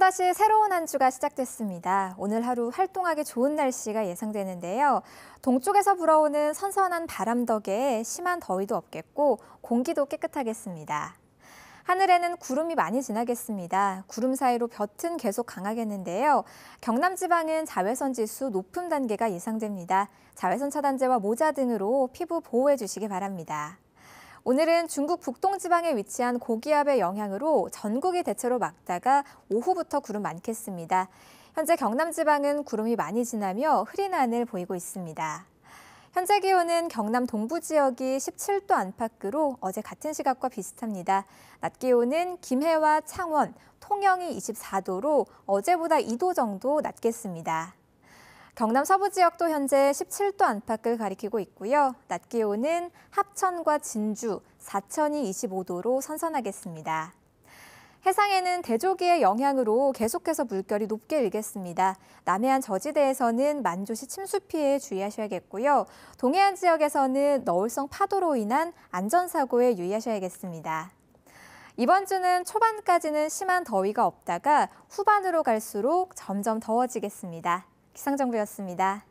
또다시 새로운 한 주가 시작됐습니다. 오늘 하루 활동하기 좋은 날씨가 예상되는데요. 동쪽에서 불어오는 선선한 바람 덕에 심한 더위도 없겠고 공기도 깨끗하겠습니다. 하늘에는 구름이 많이 지나겠습니다. 구름 사이로 볕은 계속 강하겠는데요. 경남 지방은 자외선 지수 높은 단계가 예상됩니다. 자외선 차단제와 모자 등으로 피부 보호해 주시기 바랍니다. 오늘은 중국 북동 지방에 위치한 고기압의 영향으로 전국이 대체로 막다가 오후부터 구름 많겠습니다. 현재 경남 지방은 구름이 많이 지나며 흐린 하늘 보이고 있습니다. 현재 기온은 경남 동부 지역이 17도 안팎으로 어제 같은 시각과 비슷합니다. 낮 기온은 김해와 창원, 통영이 24도로 어제보다 2도 정도 낮겠습니다. 경남 서부 지역도 현재 17도 안팎을 가리키고 있고요. 낮 기온은 합천과 진주, 사천이 25도로 선선하겠습니다. 해상에는 대조기의 영향으로 계속해서 물결이 높게 일겠습니다. 남해안 저지대에서는 만조시 침수 피해에 주의하셔야겠고요. 동해안 지역에서는 너울성 파도로 인한 안전사고에 유의하셔야겠습니다. 이번 주는 초반까지는 심한 더위가 없다가 후반으로 갈수록 점점 더워지겠습니다. 기상정보였습니다.